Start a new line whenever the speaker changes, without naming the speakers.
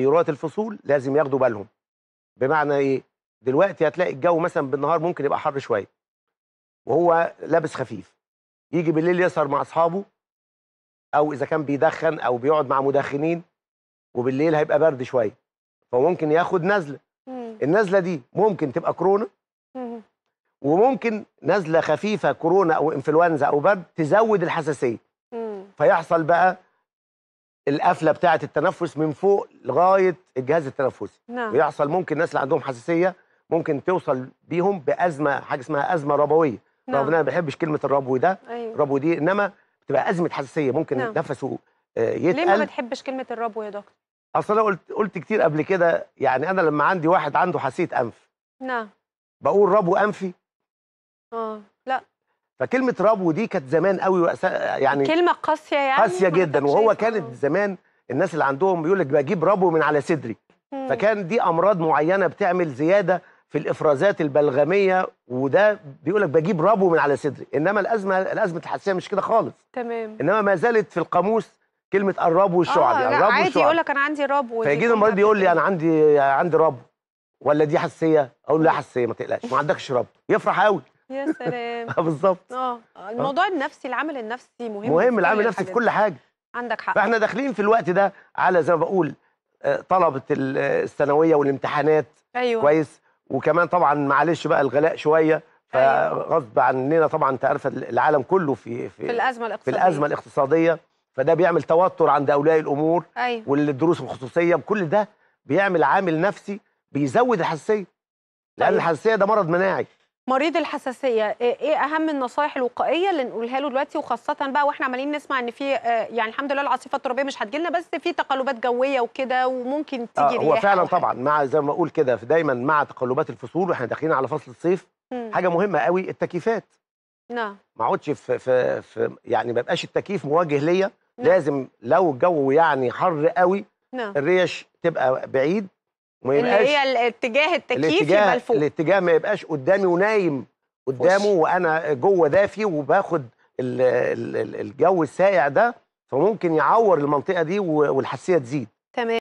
إدارات الفصول لازم ياخدوا بالهم بمعنى إيه؟ دلوقتي هتلاقي الجو مثلا بالنهار ممكن يبقى حر شوية وهو لابس خفيف يجي بالليل يسهر مع أصحابه أو إذا كان بيدخن أو بيقعد مع مدخنين وبالليل هيبقى برد شوية فممكن ياخد نزلة النزلة دي ممكن تبقى كورونا وممكن نزلة خفيفة كورونا أو إنفلونزا أو برد تزود الحساسية فيحصل بقى القفله بتاعه التنفس من فوق لغايه الجهاز التنفسي نعم. ويحصل ممكن الناس اللي عندهم حساسيه ممكن توصل بيهم بازمه حاجه اسمها ازمه ربويه نعم. رغم انا ما بحبش كلمه الربو ده أيوه. ربو دي انما بتبقى ازمه حساسيه ممكن نعم. نفسه يتقل آه، ليه ما بتحبش كلمه الربو يا دكتور اصل انا قلت قلت كتير قبل كده يعني انا لما عندي واحد عنده حساسيه انف نعم بقول ربو انفي اه لا فكلمه ربو دي كانت زمان قوي يعني كلمه قاسيه يعني قاسيه جدا وهو كانت آه. زمان الناس اللي عندهم بيقول لك بجيب ربو من على صدري فكان دي امراض معينه بتعمل زياده في الافرازات البلغميه وده بيقول لك بجيب ربو من على صدري انما الازمه الازمه الحساسيه مش كده خالص تمام انما ما زالت في القاموس كلمه الربو والشعب آه يعني الرابو عادي يقول لك انا عندي ربو فيجي المريض بيقول لي انا عندي عندي ربو ولا دي حساسيه اقول له لا حساسيه ما تقلقش ما عندكش ربو يفرح قوي يا سلام آه، بالظبط آه،, آه،, اه الموضوع النفسي العامل النفسي مهم مهم العامل النفسي في كل حاجه عندك حق فاحنا داخلين في الوقت ده على زي ما بقول طلبه الثانويه والامتحانات ايوه كويس وكمان طبعا معلش بقى الغلاء شويه أيوه. فغصب عننا طبعا انت عارفه العالم كله في في, في الازمه الاقتصاديه في الازمه الاقتصاديه فده بيعمل توتر عند اولياء الامور أيوة. والدروس الخصوصيه كل ده بيعمل عامل نفسي بيزود الحساسيه لان أيوة. الحساسيه ده مرض مناعي مريض الحساسيه ايه, إيه اهم النصائح الوقائيه اللي نقولها له دلوقتي وخاصه بقى واحنا عمالين نسمع ان في آه، يعني الحمد لله العاصفه الترابيه مش هتجيلنا بس في تقلبات جويه وكده وممكن آه، تيجي آه هو فعلا طبعا مع زي ما اقول كده دايما مع تقلبات الفصول واحنا داخلين على فصل الصيف مم. حاجه مهمه قوي التكييفات نعم ما اقعدش في, في, في يعني ما يبقاش التكييف موجه ليا نعم. لازم لو الجو يعني حر قوي نعم الريش تبقى بعيد وما يبقاش اللي هي الاتجاه التكييف يبقى لفوق الاتجاه ما يبقاش قدامي ونايم قدامه فش. وانا جوه دافي وباخد الـ الـ الجو السائع ده فممكن يعور المنطقه دي والحساسيه تزيد تمام